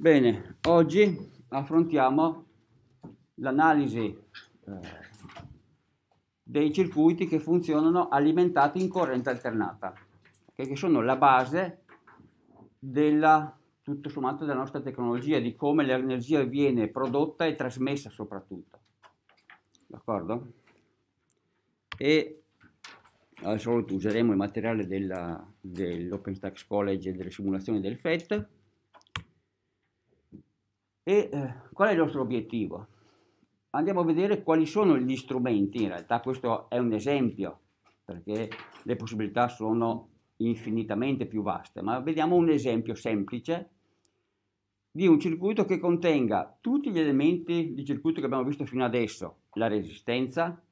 Bene, oggi affrontiamo l'analisi eh, dei circuiti che funzionano alimentati in corrente alternata, okay, che sono la base della, tutto sommato della nostra tecnologia, di come l'energia viene prodotta e trasmessa soprattutto. D'accordo? E al solito useremo il materiale dell'OpenStax dell College e delle simulazioni del FET e eh, qual è il nostro obiettivo? Andiamo a vedere quali sono gli strumenti, in realtà questo è un esempio, perché le possibilità sono infinitamente più vaste, ma vediamo un esempio semplice di un circuito che contenga tutti gli elementi di circuito che abbiamo visto fino adesso, la resistenza,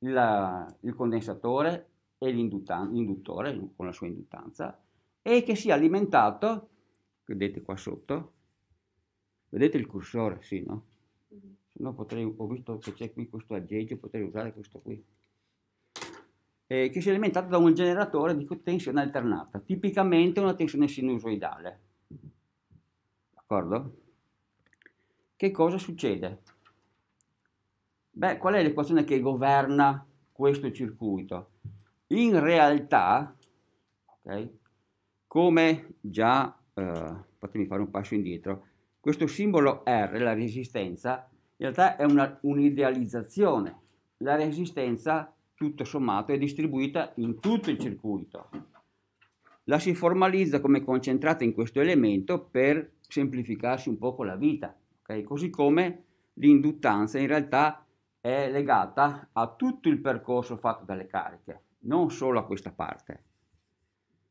la, il condensatore e l'induttore con la sua induttanza, e che sia alimentato, vedete qua sotto, Vedete il cursore? Sì, no? Mhm. Se no potrei, ho visto che c'è qui questo aggeggio, potrei usare questo qui. Eh, che si è alimentato da un generatore di tensione alternata, tipicamente una tensione sinusoidale. D'accordo? Che cosa succede? Beh, qual è l'equazione che governa questo circuito? In realtà, okay, come già, eh, fatemi fare un passo indietro, questo simbolo R, la resistenza, in realtà è una, un'idealizzazione. La resistenza, tutto sommato, è distribuita in tutto il circuito. La si formalizza come concentrata in questo elemento per semplificarsi un poco la vita, okay? così come l'induttanza in realtà è legata a tutto il percorso fatto dalle cariche, non solo a questa parte.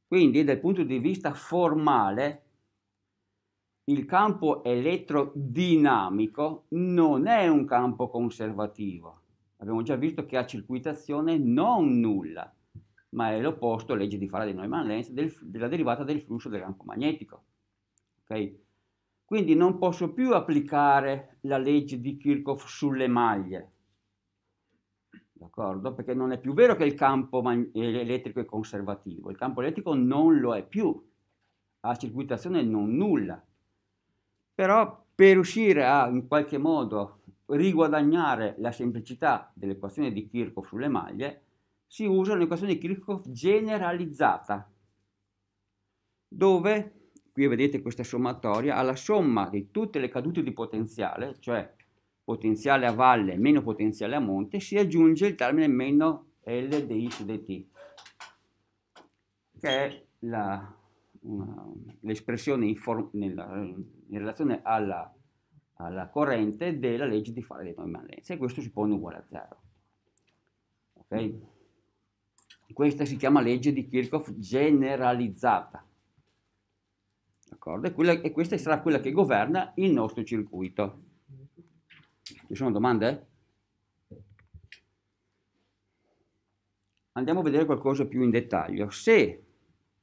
Quindi dal punto di vista formale il campo elettrodinamico non è un campo conservativo. Abbiamo già visto che a circuitazione non nulla, ma è l'opposto, legge di Faraday Neumann Lenz, del, della derivata del flusso del campo magnetico. Okay? Quindi non posso più applicare la legge di Kirchhoff sulle maglie, d'accordo? Perché non è più vero che il campo eh, elettrico è conservativo, il campo elettrico non lo è più, ha circuitazione non nulla però per riuscire a in qualche modo riguadagnare la semplicità dell'equazione di Kirchhoff sulle maglie, si usa un'equazione di Kirchhoff generalizzata, dove, qui vedete questa sommatoria, alla somma di tutte le cadute di potenziale, cioè potenziale a valle meno potenziale a monte, si aggiunge il termine meno L di I su dt, che è la l'espressione in relazione alla, alla, corrente della legge di fare Faraday permanenza e questo si pone uguale a zero. Okay? Questa si chiama legge di Kirchhoff generalizzata. E, quella, e questa sarà quella che governa il nostro circuito. Ci sono domande? Andiamo a vedere qualcosa più in dettaglio. Se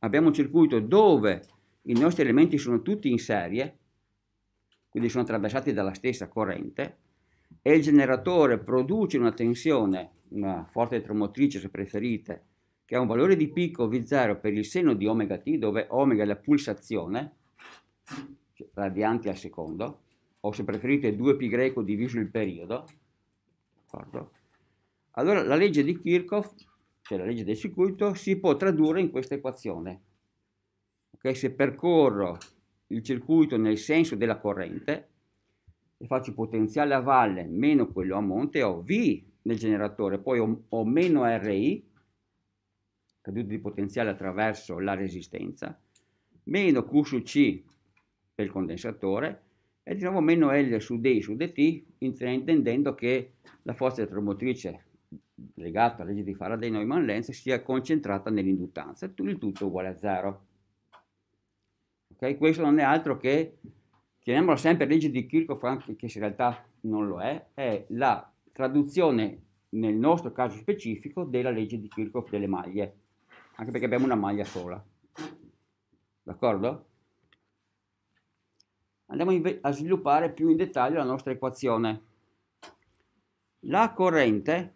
abbiamo un circuito dove i nostri elementi sono tutti in serie, quindi sono attraversati dalla stessa corrente, e il generatore produce una tensione, una forza elettromotrice se preferite, che ha un valore di picco V0 per il seno di omega t, dove omega è la pulsazione, cioè radianti al secondo, o se preferite 2π diviso il periodo, d'accordo? allora la legge di Kirchhoff cioè la legge del circuito, si può tradurre in questa equazione. Okay? Se percorro il circuito nel senso della corrente e faccio potenziale a valle meno quello a monte, ho V nel generatore, poi ho, ho meno RI, caduto di potenziale attraverso la resistenza, meno Q su C per il condensatore e di nuovo meno L su D su dt, intendendo che la forza elettromotrice legata alla legge di Faraday Neumann Lenz sia concentrata nell'induttanza, il tutto uguale a zero. Okay? Questo non è altro che, chiamiamola sempre legge di Kirchhoff, anche che in realtà non lo è, è la traduzione nel nostro caso specifico della legge di Kirchhoff delle maglie, anche perché abbiamo una maglia sola. D'accordo? Andiamo a sviluppare più in dettaglio la nostra equazione. La corrente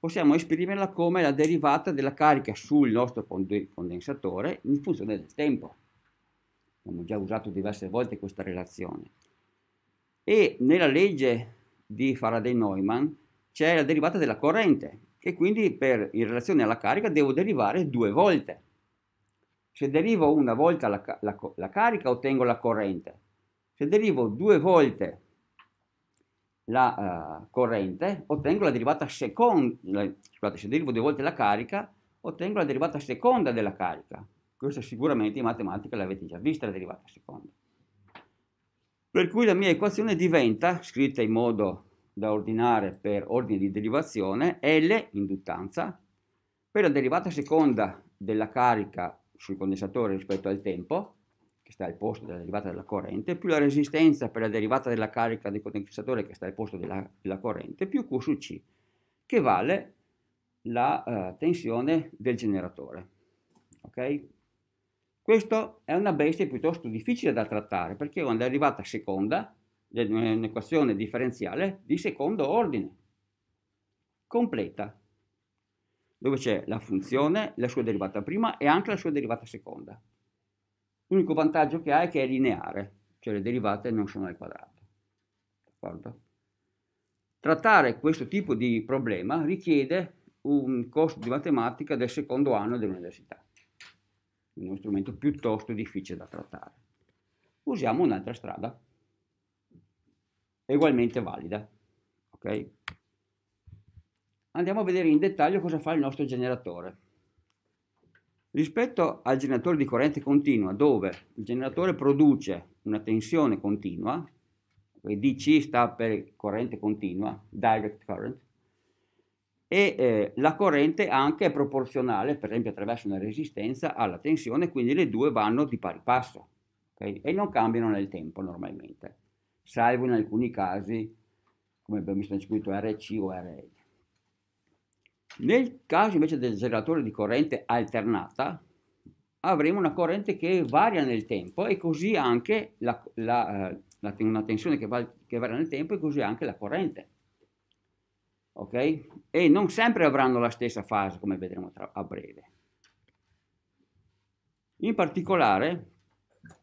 possiamo esprimerla come la derivata della carica sul nostro condensatore in funzione del tempo. Abbiamo già usato diverse volte questa relazione. E nella legge di Faraday-Neumann c'è la derivata della corrente e quindi per, in relazione alla carica devo derivare due volte. Se derivo una volta la, la, la carica ottengo la corrente, se derivo due volte la uh, corrente, ottengo la derivata seconda, scusate, se derivo due volte la carica, ottengo la derivata seconda della carica. Questa sicuramente in matematica l'avete già vista la derivata seconda. Per cui la mia equazione diventa, scritta in modo da ordinare per ordine di derivazione, L, induttanza, per la derivata seconda della carica sul condensatore rispetto al tempo, che sta al posto della derivata della corrente, più la resistenza per la derivata della carica del condensatore che sta al posto della, della corrente, più Q su C, che vale la uh, tensione del generatore. Ok? Questa è una bestia piuttosto difficile da trattare perché è una derivata seconda è un'equazione differenziale di secondo ordine, completa, dove c'è la funzione, la sua derivata prima e anche la sua derivata seconda. L'unico vantaggio che ha è che è lineare, cioè le derivate non sono al quadrato. D'accordo? Trattare questo tipo di problema richiede un corso di matematica del secondo anno dell'università, uno strumento piuttosto difficile da trattare. Usiamo un'altra strada, ugualmente valida. Okay? Andiamo a vedere in dettaglio cosa fa il nostro generatore. Rispetto al generatore di corrente continua, dove il generatore produce una tensione continua, e DC sta per corrente continua, direct current, e eh, la corrente anche è proporzionale, per esempio attraverso una resistenza, alla tensione, quindi le due vanno di pari passo okay? e non cambiano nel tempo normalmente, salvo in alcuni casi, come abbiamo visto nel circuito RC o RL. Nel caso invece del generatore di corrente alternata, avremo una corrente che varia nel tempo e così anche la, la, eh, la, una tensione che, va, che, varia nel tempo e così anche la corrente. Ok? E non sempre avranno la stessa fase, come vedremo tra, a breve. In particolare,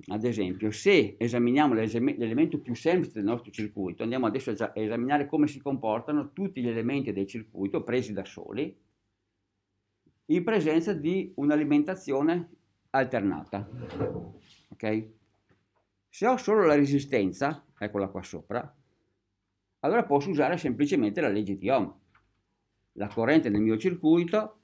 ad esempio, se esaminiamo l'elemento più semplice del nostro circuito, andiamo adesso a esaminare come si comportano tutti gli elementi del circuito presi da soli in presenza di un'alimentazione alternata. Okay? Se ho solo la resistenza, eccola qua sopra, allora posso usare semplicemente la legge di Ohm. La corrente nel mio circuito,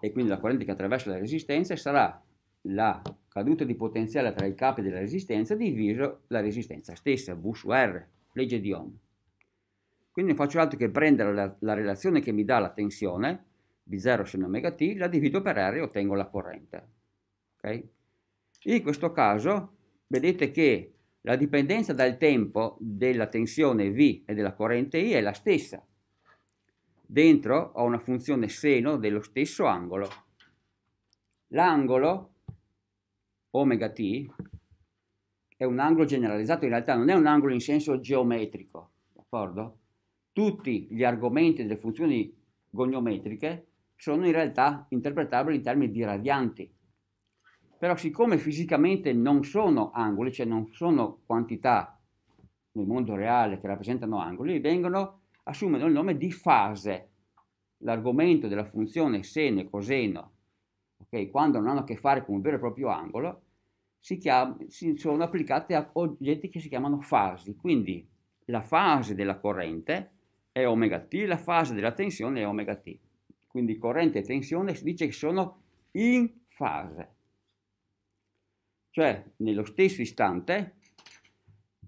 e quindi la corrente che attraversa la resistenza, sarà la caduta di potenziale tra i capi della resistenza diviso la resistenza stessa, V su R, legge di Ohm. Quindi non faccio altro che prendere la, la relazione che mi dà la tensione, V0 seno omega t, la divido per R e ottengo la corrente. Okay? In questo caso vedete che la dipendenza dal tempo della tensione V e della corrente I è la stessa. Dentro ho una funzione seno dello stesso angolo. L'angolo omega t è un angolo generalizzato, in realtà non è un angolo in senso geometrico, d'accordo? Tutti gli argomenti delle funzioni goniometriche sono in realtà interpretabili in termini di radianti. Però siccome fisicamente non sono angoli, cioè non sono quantità nel mondo reale che rappresentano angoli, vengono, assumono il nome di fase. L'argomento della funzione seno e coseno, okay, quando non hanno a che fare con un vero e proprio angolo, si chiama, si, sono applicate a oggetti che si chiamano fasi. Quindi la fase della corrente è omega t, la fase della tensione è omega t. Quindi corrente e tensione si dice che sono in fase. Cioè, nello stesso istante,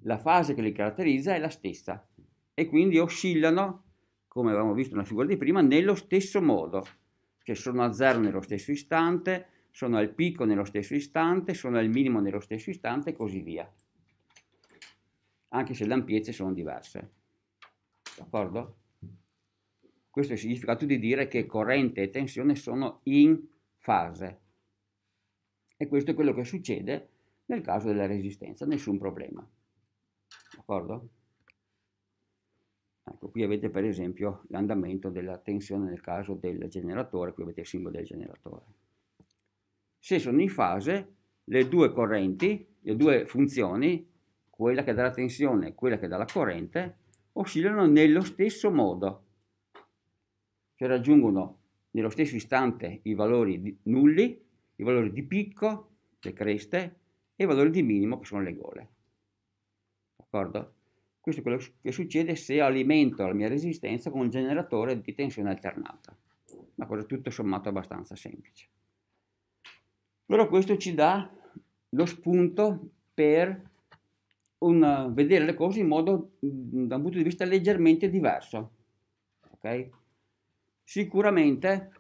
la fase che li caratterizza è la stessa e quindi oscillano, come avevamo visto nella figura di prima, nello stesso modo. Cioè sono a zero nello stesso istante, sono al picco nello stesso istante, sono al minimo nello stesso istante e così via, anche se le ampiezze sono diverse. D'accordo? Questo è il significato di dire che corrente e tensione sono in fase. E questo è quello che succede nel caso della resistenza, nessun problema. D'accordo? Ecco, qui avete per esempio l'andamento della tensione nel caso del generatore, qui avete il simbolo del generatore se sono in fase le due correnti, le due funzioni, quella che dà la tensione e quella che dà la corrente, oscillano nello stesso modo, cioè raggiungono nello stesso istante i valori nulli, i valori di picco, le creste, e i valori di minimo che sono le gole. D'accordo? Questo è quello che succede se alimento la mia resistenza con un generatore di tensione alternata. Una cosa tutto sommato abbastanza semplice. Allora questo ci dà lo spunto per una, vedere le cose in modo, mm, da un punto di vista leggermente diverso. Okay? Sicuramente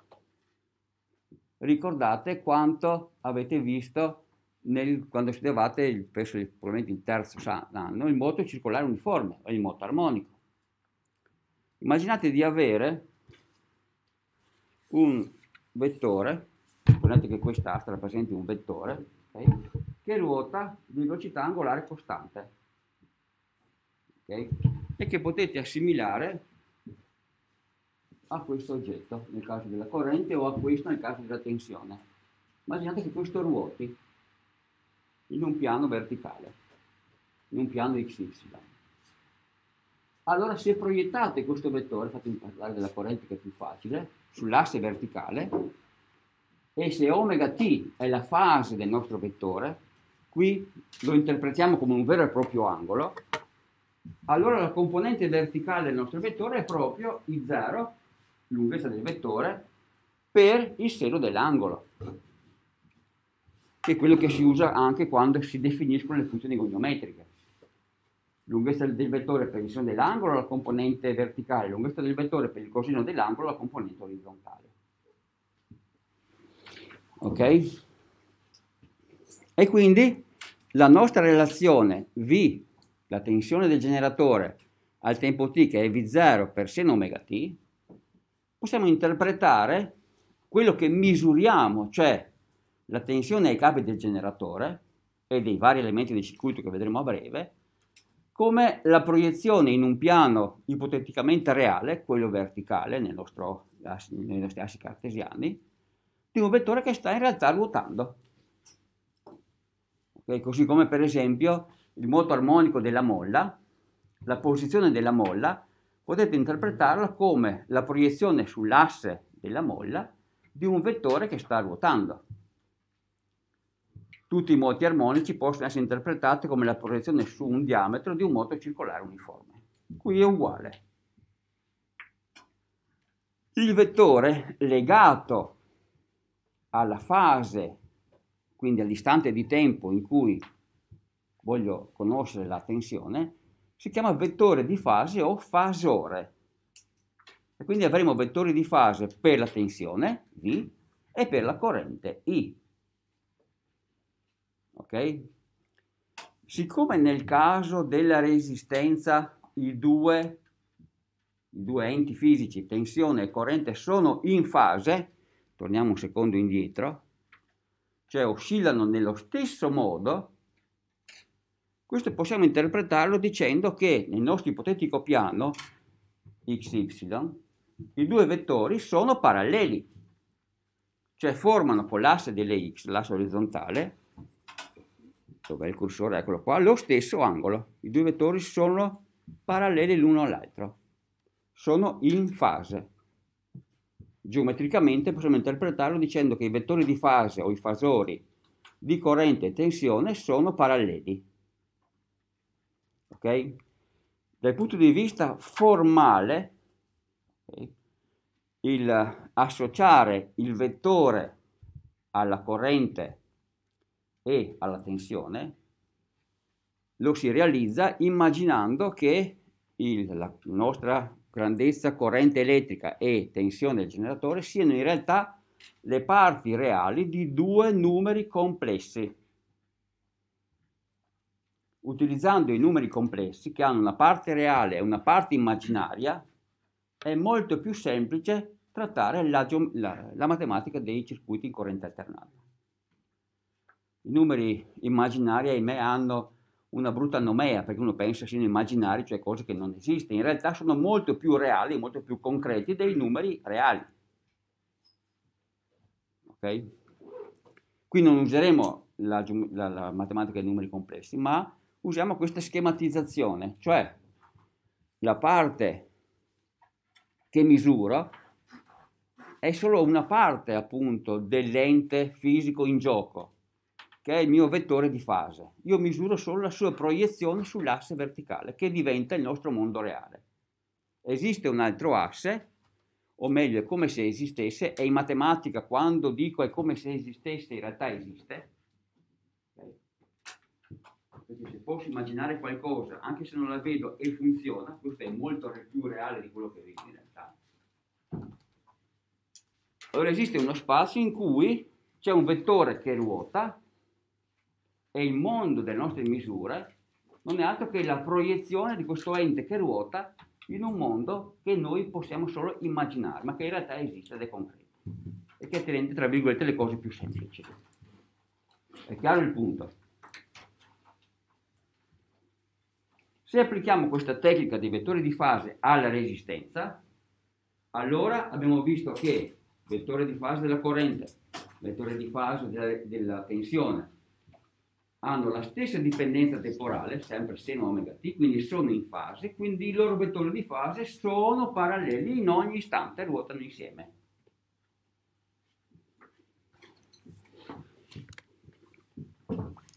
ricordate quanto avete visto nel, quando studiavate, penso probabilmente il terzo anno, il moto circolare uniforme o il moto armonico. Immaginate di avere un vettore Guardate che quest'asta rappresenta un vettore okay, che ruota di velocità angolare costante okay, e che potete assimilare a questo oggetto nel caso della corrente o a questo nel caso della tensione. Immaginate che questo ruoti in un piano verticale, in un piano XY. Allora se proiettate questo vettore, fatemi parlare della corrente che è più facile, sull'asse verticale, e se ωt è la fase del nostro vettore, qui lo interpretiamo come un vero e proprio angolo, allora la componente verticale del nostro vettore è proprio I0, lunghezza del vettore, per il seno dell'angolo, che è quello che si usa anche quando si definiscono le funzioni goniometriche. Lunghezza del vettore per il seno dell'angolo, la componente verticale, lunghezza del vettore per il coseno dell'angolo, la componente orizzontale ok? E quindi la nostra relazione V, la tensione del generatore, al tempo t che è V0 per seno omega t, possiamo interpretare quello che misuriamo, cioè la tensione ai capi del generatore e dei vari elementi del circuito che vedremo a breve, come la proiezione in un piano ipoteticamente reale, quello verticale nei nostri assi cartesiani, di un vettore che sta in realtà ruotando. Okay? Così come per esempio il moto armonico della molla, la posizione della molla, potete interpretarla come la proiezione sull'asse della molla di un vettore che sta ruotando. Tutti i moti armonici possono essere interpretati come la proiezione su un diametro di un moto circolare uniforme. Qui è uguale. Il vettore legato alla fase, quindi all'istante di tempo in cui voglio conoscere la tensione, si chiama vettore di fase o fasore. E quindi avremo vettori di fase per la tensione, V, e per la corrente, I. Ok? Siccome nel caso della resistenza i due, i due enti fisici, tensione e corrente, sono in fase, torniamo un secondo indietro, cioè oscillano nello stesso modo, questo possiamo interpretarlo dicendo che nel nostro ipotetico piano xy i due vettori sono paralleli, cioè formano con l'asse delle x, l'asse orizzontale, dov'è il cursore? Eccolo qua, lo stesso angolo. I due vettori sono paralleli l'uno all'altro, sono in fase geometricamente possiamo interpretarlo dicendo che i vettori di fase o i fasori di corrente e tensione sono paralleli. Okay? Dal punto di vista formale, okay, il associare il vettore alla corrente e alla tensione lo si realizza immaginando che il, la nostra grandezza corrente elettrica e tensione del generatore siano in realtà le parti reali di due numeri complessi. Utilizzando i numeri complessi che hanno una parte reale e una parte immaginaria, è molto più semplice trattare la, la, la matematica dei circuiti in corrente alternata. I numeri immaginari, ahimè, hanno una brutta nomea, perché uno pensa siano immaginari, cioè cose che non esistono. In realtà sono molto più reali, molto più concreti dei numeri reali. Ok? Qui non useremo la, la, la matematica dei numeri complessi, ma usiamo questa schematizzazione, cioè la parte che misura è solo una parte appunto dell'ente fisico in gioco che è il mio vettore di fase. Io misuro solo la sua proiezione sull'asse verticale, che diventa il nostro mondo reale. Esiste un altro asse, o meglio, è come se esistesse, e in matematica quando dico è come se esistesse, in realtà esiste. Perché se posso immaginare qualcosa, anche se non la vedo e funziona, questo è molto più reale di quello che vedo in realtà. Allora esiste uno spazio in cui c'è un vettore che ruota e il mondo delle nostre misure non è altro che la proiezione di questo ente che ruota in un mondo che noi possiamo solo immaginare, ma che in realtà esiste ed è concreto e che rende, tra virgolette, le cose più semplici. È chiaro il punto? Se applichiamo questa tecnica dei vettori di fase alla resistenza, allora abbiamo visto che vettore di fase della corrente, vettore di fase della, della tensione, hanno la stessa dipendenza temporale, sempre seno omega t, quindi sono in fase, quindi i loro vettori di fase sono paralleli in ogni istante, ruotano insieme.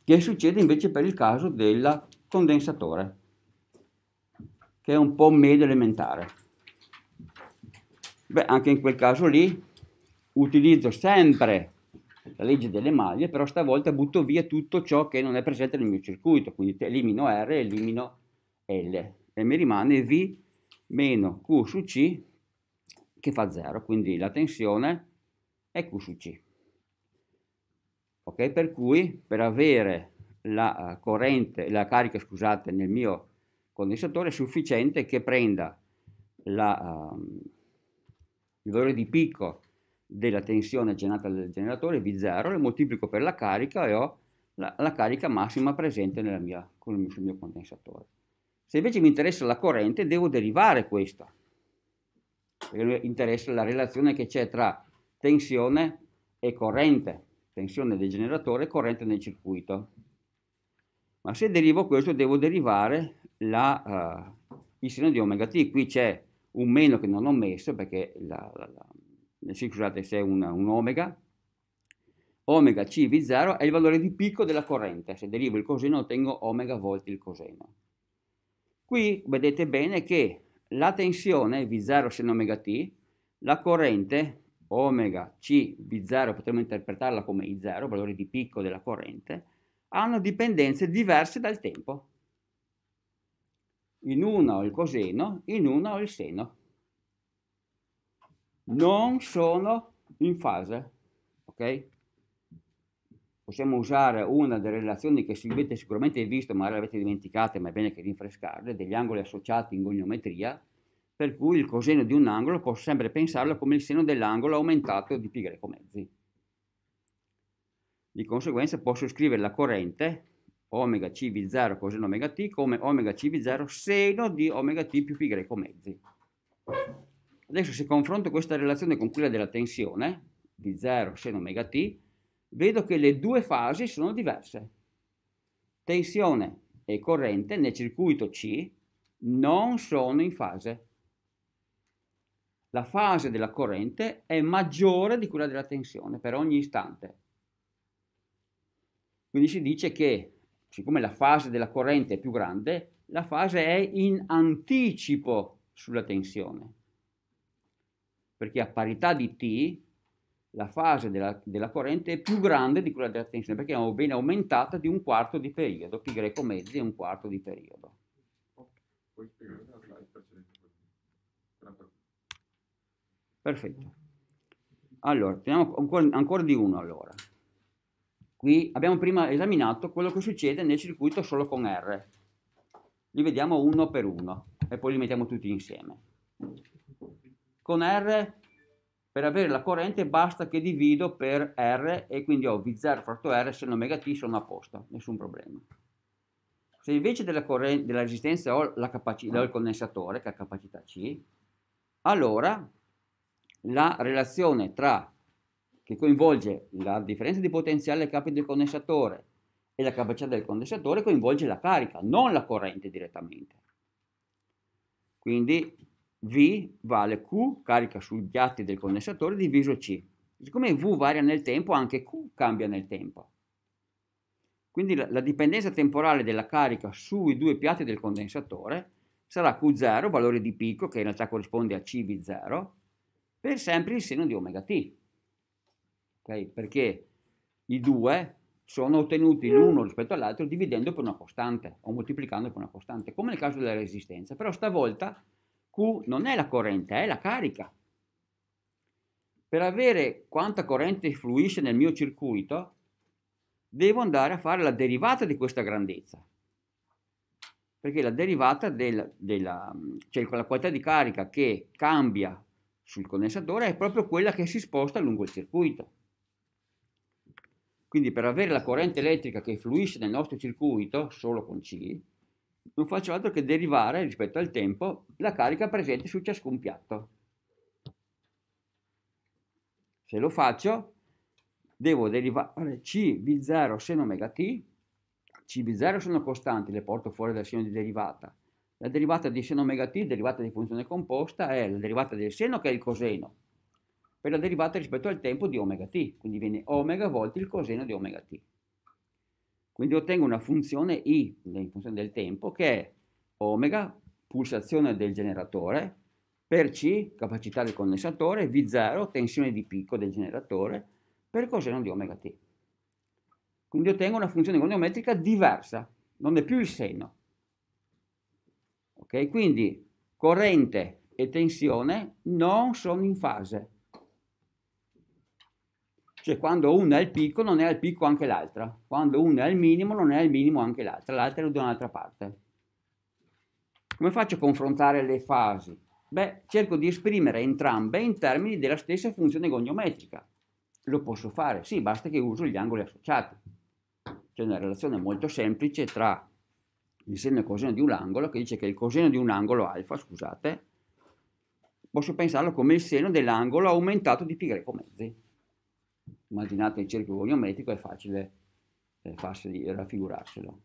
Che succede invece per il caso del condensatore, che è un po' medio elementare. Beh, anche in quel caso lì utilizzo sempre la legge delle maglie, però stavolta butto via tutto ciò che non è presente nel mio circuito, quindi elimino R e elimino L e mi rimane V meno Q su C che fa 0, quindi la tensione è Q su C. Ok, per cui per avere la eh, corrente, la carica, scusate, nel mio condensatore è sufficiente che prenda la, um, il valore di picco della tensione generata dal generatore, V0, lo moltiplico per la carica e ho la, la carica massima presente mia, sul mio condensatore. Se invece mi interessa la corrente, devo derivare questa, perché mi interessa la relazione che c'è tra tensione e corrente, tensione del generatore e corrente nel circuito. Ma se derivo questo, devo derivare la, uh, il seno di omega t. Qui c'è un meno che non ho messo perché la, la, la c scusate se è una, un omega, omega CV0 è il valore di picco della corrente, se derivo il coseno ottengo omega volte il coseno. Qui vedete bene che la tensione V0 seno omega t, la corrente omega C 0 potremmo interpretarla come I0, valore di picco della corrente, hanno dipendenze diverse dal tempo. In una ho il coseno, in una ho il seno non sono in fase, ok? Possiamo usare una delle relazioni che avete sicuramente visto, magari l'avete dimenticata, ma è bene che rinfrescarle, degli angoli associati in goniometria, per cui il coseno di un angolo posso sempre pensarlo come il seno dell'angolo aumentato di π mezzi. Di conseguenza posso scrivere la corrente omega CV0 coseno omega t come omega CV0 seno di omega t più π mezzi. Adesso se confronto questa relazione con quella della tensione, di 0 seno omega t, vedo che le due fasi sono diverse. Tensione e corrente nel circuito C non sono in fase. La fase della corrente è maggiore di quella della tensione per ogni istante. Quindi si dice che, siccome la fase della corrente è più grande, la fase è in anticipo sulla tensione perché a parità di T la fase della, della, corrente è più grande di quella della tensione, perché è ben aumentata di un quarto di periodo, pi greco mezzi è un quarto di periodo. Perfetto. Allora, teniamo ancora, ancora di uno allora. Qui abbiamo prima esaminato quello che succede nel circuito solo con R. Li vediamo uno per uno e poi li mettiamo tutti insieme. Con R per avere la corrente basta che divido per R e quindi ho V0 fratto R, se non t sono a posto, nessun problema. Se invece della, corrente, della resistenza ho, la capacità, ho il condensatore che ha capacità C, allora la relazione tra, che coinvolge la differenza di potenziale capi del condensatore e la capacità del condensatore coinvolge la carica, non la corrente direttamente. Quindi V vale Q carica sui piatti del condensatore diviso C. Siccome V varia nel tempo, anche Q cambia nel tempo. Quindi la, la dipendenza temporale della carica sui due piatti del condensatore sarà Q0, valore di picco, che in realtà corrisponde a CV0, per sempre il seno di ωt. Okay? Perché i due sono ottenuti l'uno rispetto all'altro dividendo per una costante o moltiplicando per una costante, come nel caso della resistenza. Però stavolta Q non è la corrente, è la carica. Per avere quanta corrente fluisce nel mio circuito, devo andare a fare la derivata di questa grandezza. Perché la derivata del, della, cioè la quantità di carica che cambia sul condensatore è proprio quella che si sposta lungo il circuito. Quindi per avere la corrente elettrica che fluisce nel nostro circuito, solo con C, non faccio altro che derivare rispetto al tempo la carica presente su ciascun piatto. Se lo faccio, devo derivare CV0 seno omega t, CV0 sono costanti, le porto fuori dal segno di derivata. La derivata di seno omega t, derivata di funzione composta, è la derivata del seno che è il coseno, per la derivata rispetto al tempo di omega t, quindi viene omega volte il coseno di omega t. Quindi ottengo una funzione I, in funzione del tempo, che è omega, pulsazione del generatore, per C, capacità del condensatore, V0, tensione di picco del generatore, per coseno di omega t. Quindi ottengo una funzione goniometrica diversa, non è più il seno. Ok, quindi corrente e tensione non sono in fase. Cioè quando uno è al picco non è al picco anche l'altra, quando uno è al minimo non è al minimo anche l'altra, l'altra è da un'altra parte. Come faccio a confrontare le fasi? Beh, cerco di esprimere entrambe in termini della stessa funzione goniometrica. Lo posso fare, sì, basta che uso gli angoli associati. C'è una relazione molto semplice tra il seno e il coseno di un angolo che dice che il coseno di un angolo alfa, scusate, posso pensarlo come il seno dell'angolo aumentato di π mezzi immaginate il cerchio goniometrico, è facile eh, farsi, raffigurarselo.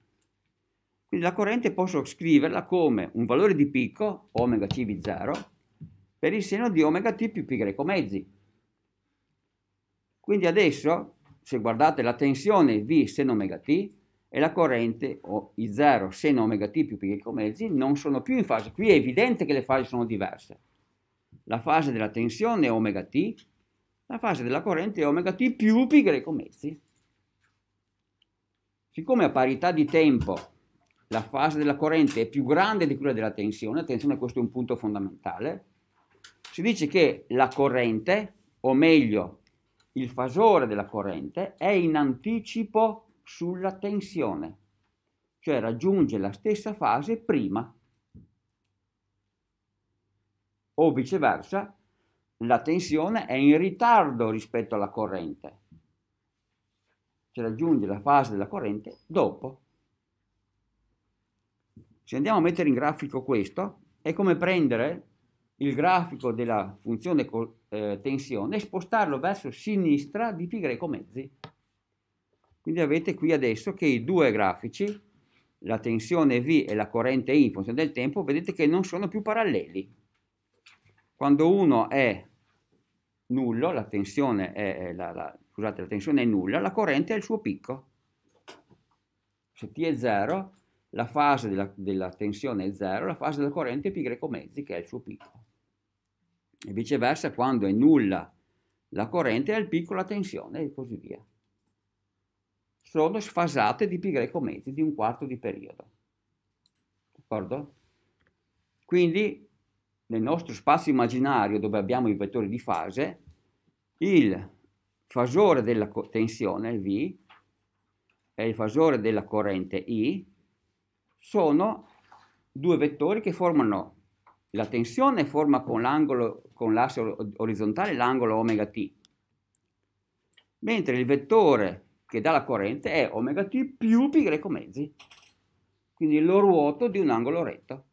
Quindi la corrente posso scriverla come un valore di picco, omega CV0, per il seno di omega t più π mezzi. Quindi adesso, se guardate la tensione V seno omega t e la corrente o I0 seno omega t più π mezzi non sono più in fase. Qui è evidente che le fasi sono diverse. La fase della tensione è omega t la fase della corrente omega t più π mezzi. Siccome a parità di tempo la fase della corrente è più grande di quella della tensione, attenzione questo è un punto fondamentale, si dice che la corrente, o meglio il fasore della corrente, è in anticipo sulla tensione, cioè raggiunge la stessa fase prima o viceversa la tensione è in ritardo rispetto alla corrente. Cioè raggiunge la fase della corrente dopo. Se andiamo a mettere in grafico questo, è come prendere il grafico della funzione eh, tensione e spostarlo verso sinistra di π mezzi. Quindi avete qui adesso che i due grafici, la tensione V e la corrente I in funzione del tempo, vedete che non sono più paralleli quando uno è nullo, la tensione è, la, la, scusate, la tensione è nulla, la corrente è il suo picco. Se T è 0, la fase della, della tensione è 0, la fase della corrente è π mezzi, che è il suo picco. E viceversa, quando è nulla la corrente è il picco, la tensione e così via. Sono sfasate di π mezzi, di un quarto di periodo. D'accordo? Quindi nel nostro spazio immaginario dove abbiamo i vettori di fase, il fasore della tensione V e il fasore della corrente I sono due vettori che formano la tensione forma con l'angolo con l'asse orizzontale l'angolo omega t mentre il vettore che dà la corrente è omega t più π greco mezzi quindi lo ruoto di un angolo retto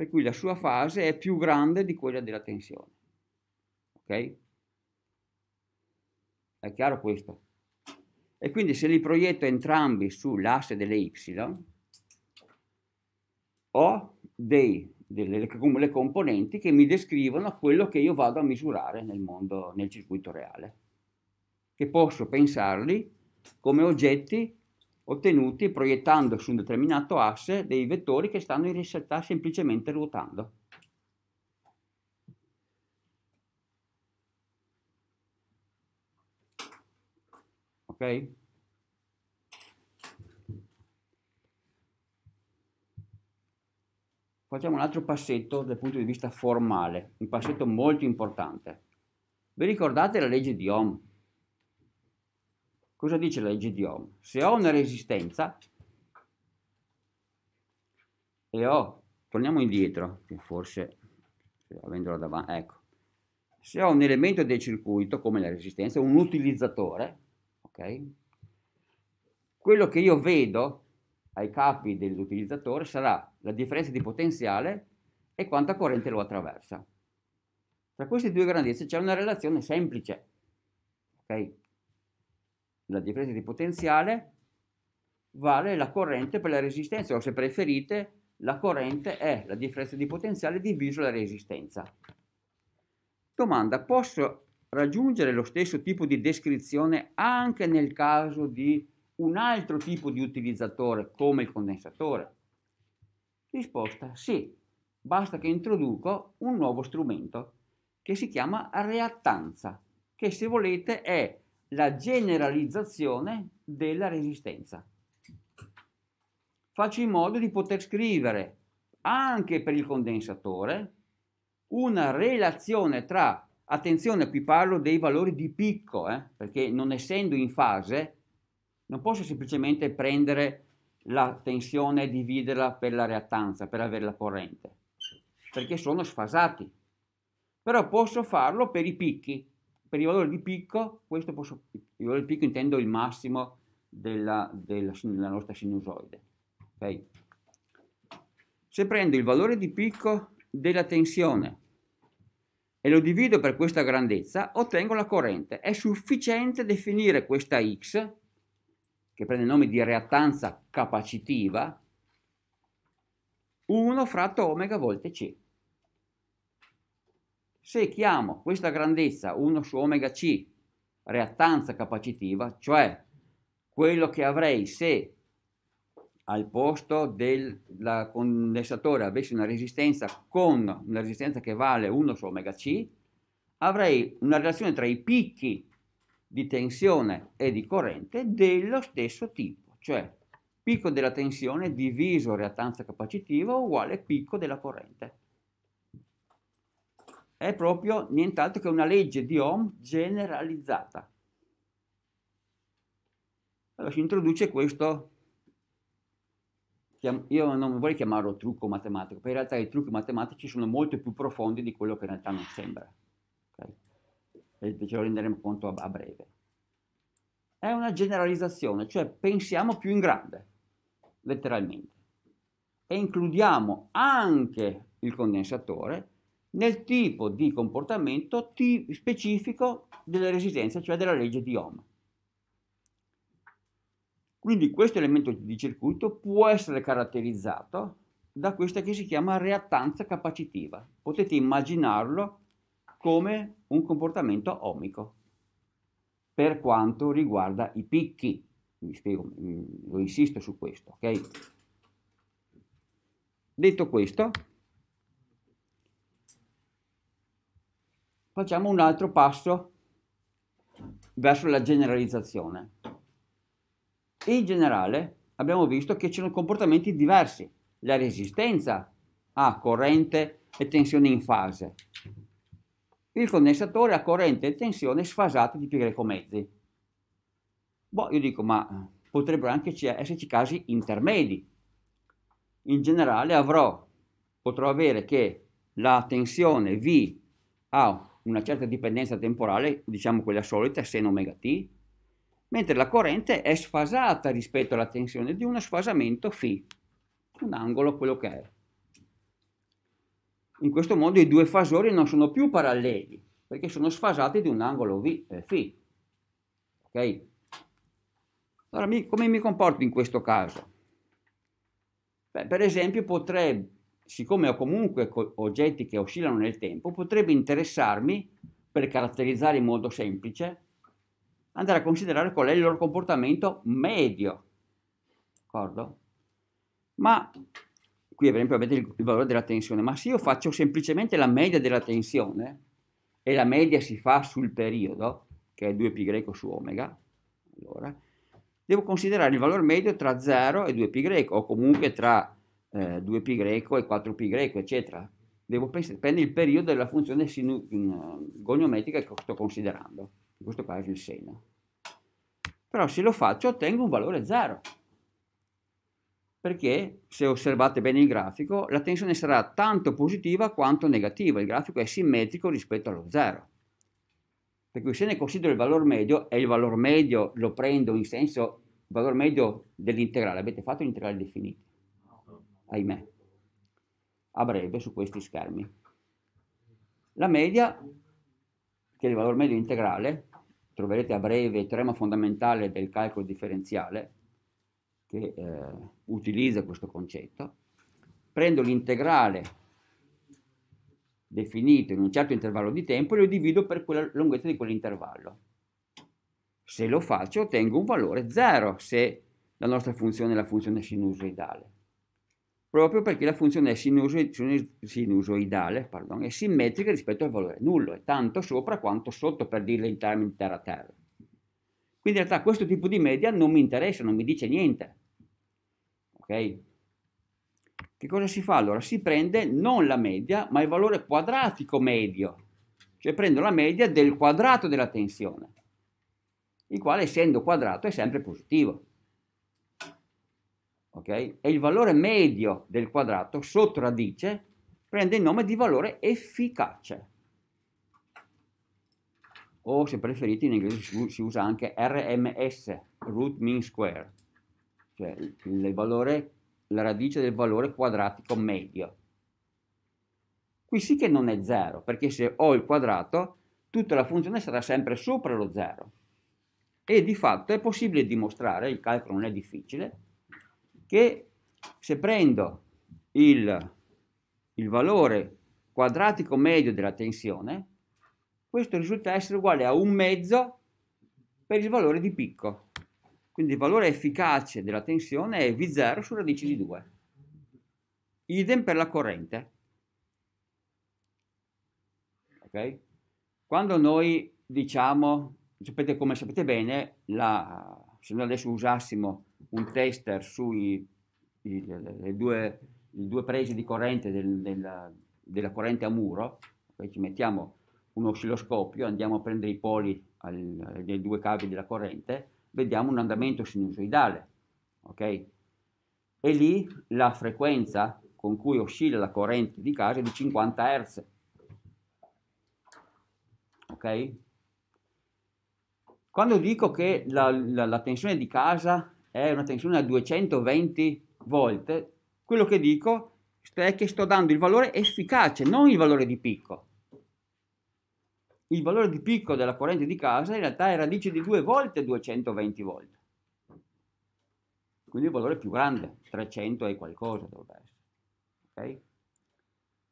per cui la sua fase è più grande di quella della tensione. Ok? È chiaro questo? E quindi se li proietto entrambi sull'asse delle y, ho dei, delle le componenti che mi descrivono quello che io vado a misurare nel mondo, nel circuito reale, che posso pensarli come oggetti ottenuti proiettando su un determinato asse dei vettori che stanno in realtà semplicemente ruotando. Ok? Facciamo un altro passetto dal punto di vista formale, un passetto molto importante. Vi ricordate la legge di Ohm Cosa dice la legge di Ohm? Se ho una resistenza e ho, torniamo indietro, che forse eh, avendola davanti, ecco, se ho un elemento del circuito come la resistenza, un utilizzatore, ok? Quello che io vedo ai capi dell'utilizzatore sarà la differenza di potenziale e quanta corrente lo attraversa. Tra queste due grandezze c'è una relazione semplice, ok? la differenza di potenziale vale la corrente per la resistenza, o se preferite la corrente è la differenza di potenziale diviso la resistenza. Domanda, posso raggiungere lo stesso tipo di descrizione anche nel caso di un altro tipo di utilizzatore come il condensatore? Risposta, sì, basta che introduco un nuovo strumento che si chiama reattanza, che se volete è la generalizzazione della resistenza. Faccio in modo di poter scrivere anche per il condensatore una relazione tra, attenzione qui parlo dei valori di picco, eh, perché non essendo in fase non posso semplicemente prendere la tensione e dividerla per la reattanza, per avere la corrente, perché sono sfasati. Però posso farlo per i picchi, per i valori di picco, questo posso, i valori di picco intendo il massimo della, della, della nostra sinusoide. Okay? Se prendo il valore di picco della tensione e lo divido per questa grandezza, ottengo la corrente. È sufficiente definire questa X, che prende il nome di reattanza capacitiva, 1 fratto omega volte C. Se chiamo questa grandezza 1 su omega c reattanza capacitiva, cioè quello che avrei se al posto del condensatore avessi una resistenza con una resistenza che vale 1 su omega c, avrei una relazione tra i picchi di tensione e di corrente dello stesso tipo, cioè picco della tensione diviso reattanza capacitiva uguale picco della corrente è proprio nient'altro che una legge di Ohm generalizzata. Allora si introduce questo, io non vorrei chiamarlo trucco matematico, perché in realtà i trucchi matematici sono molto più profondi di quello che in realtà non sembra. Okay? E ce lo renderemo conto a, a breve. È una generalizzazione, cioè pensiamo più in grande, letteralmente. E includiamo anche il condensatore nel tipo di comportamento specifico della resistenza, cioè della legge di Ohm. Quindi questo elemento di circuito può essere caratterizzato da questa che si chiama reattanza capacitiva. Potete immaginarlo come un comportamento ohmico per quanto riguarda i picchi. Mi spiego, mm, lo insisto su questo, ok? Detto questo, facciamo un altro passo verso la generalizzazione. In generale abbiamo visto che ci sono comportamenti diversi, la resistenza a corrente e tensione in fase, il condensatore a corrente e tensione sfasate di pi mezzi. Boh, io dico, ma potrebbero anche esserci casi intermedi. In generale avrò, potrò avere che la tensione V ha una certa dipendenza temporale, diciamo quella solita, seno omega t, mentre la corrente è sfasata rispetto alla tensione di uno sfasamento φ, un angolo quello che è. In questo modo i due fasori non sono più paralleli, perché sono sfasati di un angolo eh, φ. Ok? Allora, come mi comporto in questo caso? Beh, per esempio potrei siccome ho comunque co- oggetti che oscillano nel tempo, potrebbe interessarmi, per caratterizzare in modo semplice, andare a considerare qual è il loro comportamento medio. D'accordo? Ma qui per esempio avete il, il valore della tensione, ma se io faccio semplicemente la media della tensione, e la media si fa sul periodo, che è 2π su omega, allora, devo considerare il valore medio tra 0 e 2π, o comunque tra 2π eh, greco e 4π greco, eccetera. Devo pensare, prendere il periodo della funzione sinu- eh, goniometrica che sto considerando, in questo caso il seno. Però se lo faccio ottengo un valore 0, perché se osservate bene il grafico la tensione sarà tanto positiva quanto negativa, il grafico è simmetrico rispetto allo 0. Per cui se ne considero il valore medio e il valore medio lo prendo in senso valore medio dell'integrale, avete fatto l'integrale definito ahimè, a breve su questi schermi. La media, che è il valore medio integrale, troverete a breve il teorema fondamentale del calcolo differenziale, che eh, utilizza questo concetto, prendo l'integrale definito in un certo intervallo di tempo e lo divido per quella lunghezza di quell'intervallo. Se lo faccio ottengo un valore 0 se la nostra funzione è la funzione sinusoidale proprio perché la funzione è sinusoidale pardon, è simmetrica rispetto al valore nullo, è tanto sopra quanto sotto per dirla in termini terra-terra. Quindi in realtà questo tipo di media non mi interessa, non mi dice niente. Ok? Che cosa si fa allora? Si prende non la media, ma il valore quadratico medio, cioè prendo la media del quadrato della tensione, il quale essendo quadrato è sempre positivo okay? E il valore medio del quadrato sotto radice prende il nome di valore efficace. O se preferite in inglese si usa anche RMS, root mean square, cioè il valore, la radice del valore quadratico medio. Qui sì che non è 0, perché se ho il quadrato, tutta la funzione sarà sempre sopra lo 0. E di fatto è possibile dimostrare, il calcolo non è difficile, che se prendo il, il valore quadratico medio della tensione, questo risulta essere uguale a un mezzo per il valore di picco. Quindi il valore efficace della tensione è V0 su radice di 2. Idem per la corrente. Okay? Quando noi diciamo, sapete come sapete bene, la, se noi adesso usassimo un tester sui i, le due, i due presi di corrente del, della, della, corrente a muro, poi ci mettiamo un oscilloscopio, andiamo a prendere i poli dei due cavi della corrente, vediamo un andamento sinusoidale, ok? E lì la frequenza con cui oscilla la corrente di casa è di 50 Hz, ok? Quando dico che la, la, la tensione di casa è eh, una tensione a 220 volt, quello che dico è che sto dando il valore efficace, non il valore di picco. Il valore di picco della corrente di casa in realtà è radice di 2 volte 220 volt. Quindi il valore più grande, 300 e qualcosa dovrebbe essere. Okay?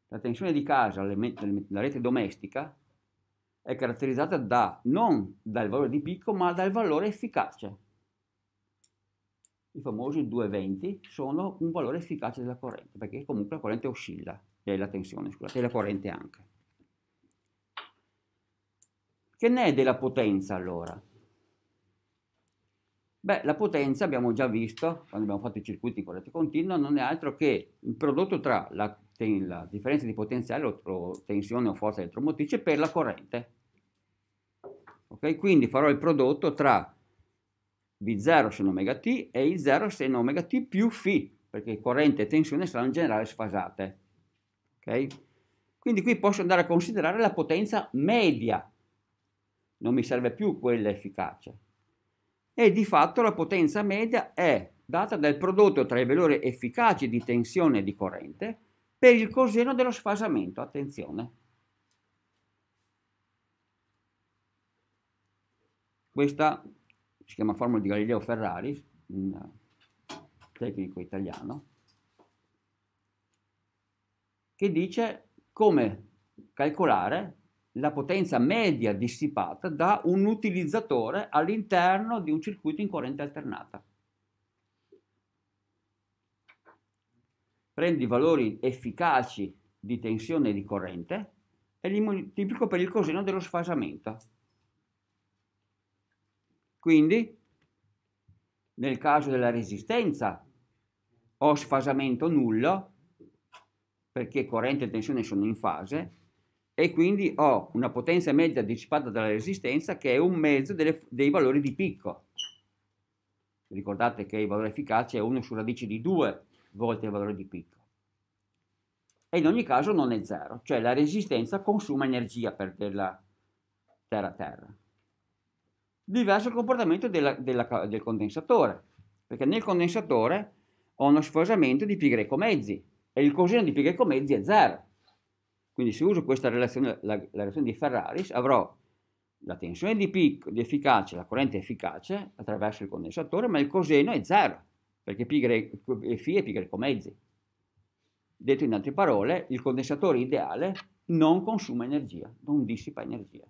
La tensione di casa, la rete domestica, è caratterizzata da, non dal valore di picco, ma dal valore efficace i famosi 220 sono un valore efficace della corrente, perché comunque la corrente oscilla, e la tensione, scusate, e la corrente anche. Che ne è della potenza allora? Beh, la potenza abbiamo già visto, quando abbiamo fatto i circuiti in corrente continua, non è altro che il prodotto tra la, la differenza di potenziale o, o tensione o forza elettromotrice per la corrente. Ok, quindi farò il prodotto tra V0 seno omega t e I0 seno omega t più φ, perché corrente e tensione saranno in generale sfasate. Okay? Quindi qui posso andare a considerare la potenza media, non mi serve più quella efficace. E di fatto la potenza media è data dal prodotto tra i valori efficaci di tensione e di corrente per il coseno dello sfasamento, attenzione. Questa si chiama Formula di Galileo Ferrari, un eh, tecnico italiano, che dice come calcolare la potenza media dissipata da un utilizzatore all'interno di un circuito in corrente alternata. Prendo i valori efficaci di tensione e di corrente e li moltiplico per il coseno dello sfasamento. Quindi, nel caso della resistenza, ho sfasamento nullo, perché corrente e tensione sono in fase, e quindi ho una potenza media dissipata dalla resistenza che è un mezzo delle, dei valori di picco. Ricordate che il valore efficace è 1 su radice di 2 volte il valore di picco. E in ogni caso non è zero, cioè la resistenza consuma energia per dirla terra-terra diverso il comportamento della, della, del condensatore, perché nel condensatore ho uno sfasamento di π mezzi e il coseno di π mezzi è 0. Quindi se uso questa relazione, la, la relazione di Ferraris, avrò la tensione di P di efficacia, la corrente efficace attraverso il condensatore, ma il coseno è 0, perché π, φ è π mezzi. Detto in altre parole, il condensatore ideale non consuma energia, non dissipa energia.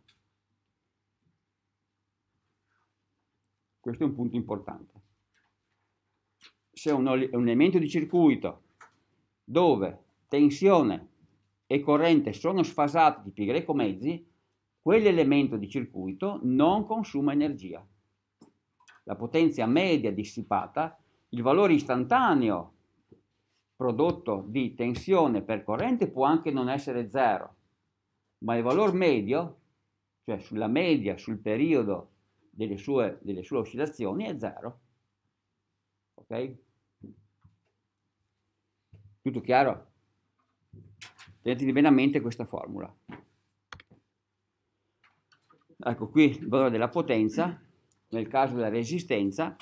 Questo è un punto importante. Se un, un elemento di circuito dove tensione e corrente sono sfasati di pi greco mezzi, quell'elemento di circuito non consuma energia. La potenza media dissipata, il valore istantaneo prodotto di tensione per corrente può anche non essere zero, ma il valore medio, cioè sulla media, sul periodo delle sue, delle sue oscillazioni è 0. Ok? Tutto chiaro? Teneteli bene a mente questa formula. Ecco qui il valore della potenza, nel caso della resistenza,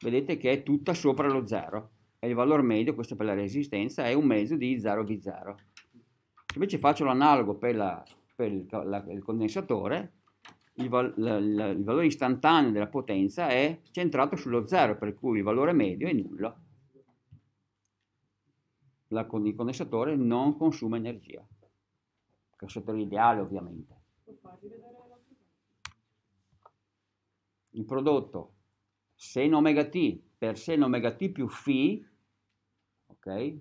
vedete che è tutta sopra lo 0 e il valore medio, questo per la resistenza, è un mezzo di 0V0. Se invece faccio l'analogo per, la, per il, la, il condensatore, il, val- la, la, il valore istantaneo della potenza è centrato sullo zero, per cui il valore medio è nullo. La, il condensatore non consuma energia. Condensatore ideale ovviamente. Il prodotto seno omega t per seno omega t più phi, ok?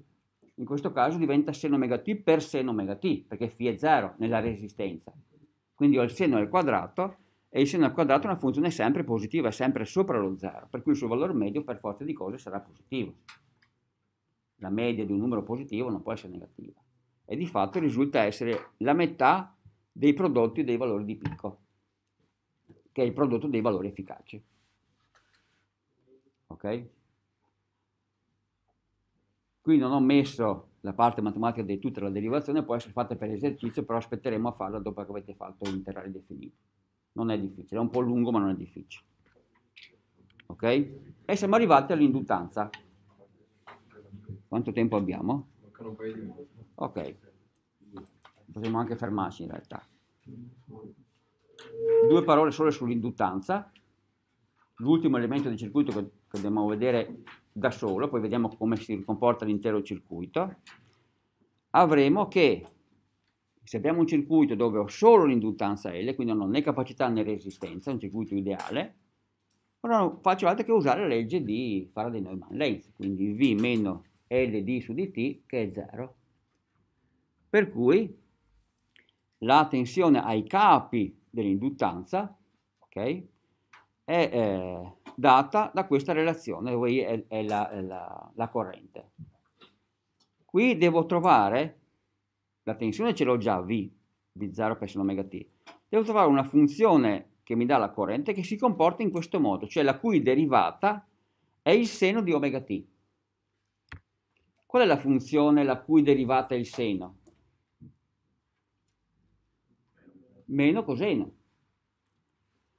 In questo caso diventa seno omega t per seno omega t, perché phi è zero nella resistenza. Quindi ho il seno al quadrato e il seno al quadrato è una funzione sempre positiva, è sempre sopra lo zero, per cui il suo valore medio per forza di cose sarà positivo. La media di un numero positivo non può essere negativa. E di fatto risulta essere la metà dei prodotti dei valori di picco, che è il prodotto dei valori efficaci. Ok? Qui non ho messo la parte matematica di tutta la derivazione può essere fatta per esercizio, però aspetteremo a farla dopo che avete fatto l'integrale definito. Non è difficile, è un po' lungo ma non è difficile. Ok? E siamo arrivati all'induttanza. Quanto tempo abbiamo? Ok. Possiamo anche fermarci in realtà. Due parole solo sull'induttanza. L'ultimo elemento di circuito che, che dobbiamo vedere da solo, poi vediamo come si comporta l'intero circuito, avremo che se abbiamo un circuito dove ho solo l'induttanza L, quindi non ho né capacità né resistenza, è un circuito ideale, allora non faccio altro che usare la legge di Faraday-Neumann-Lenz, quindi V meno LD su dt che è 0. Per cui la tensione ai capi dell'induttanza ok, è... Eh, data da questa relazione, V è, è, la, è la, la corrente. Qui devo trovare, la tensione ce l'ho già, V, V0 per sin omega t, devo trovare una funzione che mi dà la corrente che si comporta in questo modo, cioè la cui derivata è il seno di omega t. Qual è la funzione la cui derivata è il seno? Meno coseno.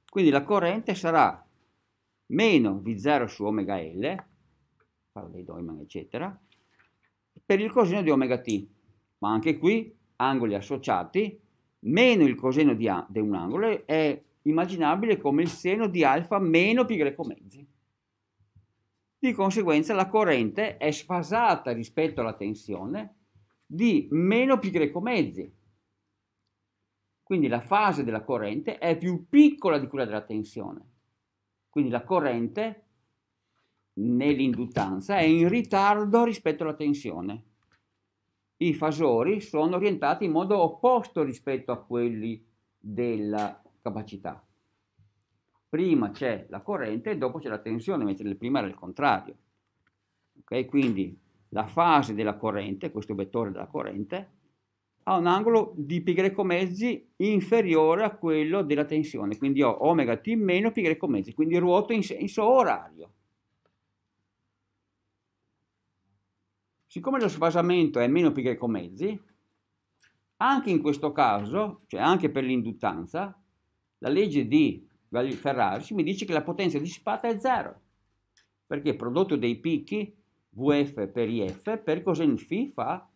Quindi la corrente sarà meno V0 su omega L, dei Doiman eccetera, per il coseno di omega t, ma anche qui angoli associati, meno il coseno di, a, di un angolo è immaginabile come il seno di alfa meno pi greco mezzi. Di conseguenza la corrente è sfasata rispetto alla tensione di meno pi greco mezzi. Quindi la fase della corrente è più piccola di quella della tensione. Quindi la corrente nell'induttanza è in ritardo rispetto alla tensione. I fasori sono orientati in modo opposto rispetto a quelli della capacità. Prima c'è la corrente e dopo c'è la tensione, mentre nel prima era il contrario. Okay? Quindi la fase della corrente, questo vettore della corrente, a un angolo di π mezzi inferiore a quello della tensione, quindi ho omega t meno π mezzi, quindi ruoto in senso orario. Siccome lo sfasamento è meno π mezzi, anche in questo caso, cioè anche per l'induttanza, la legge di Ferrari mi dice che la potenza dissipata è zero, perché il prodotto dei picchi VF per IF per coseno φ fa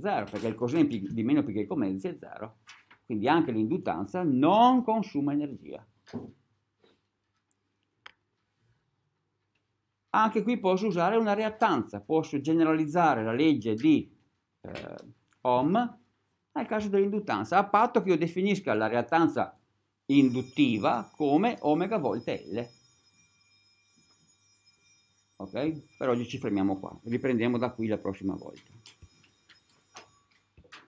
0, perché il coseno di meno pi che il è 0. Quindi anche l'induttanza non consuma energia. Anche qui posso usare una reattanza, posso generalizzare la legge di eh, Ohm nel caso dell'induttanza, a patto che io definisca la reattanza induttiva come omega volte L. Ok? Per oggi ci fermiamo qua, riprendiamo da qui la prossima volta.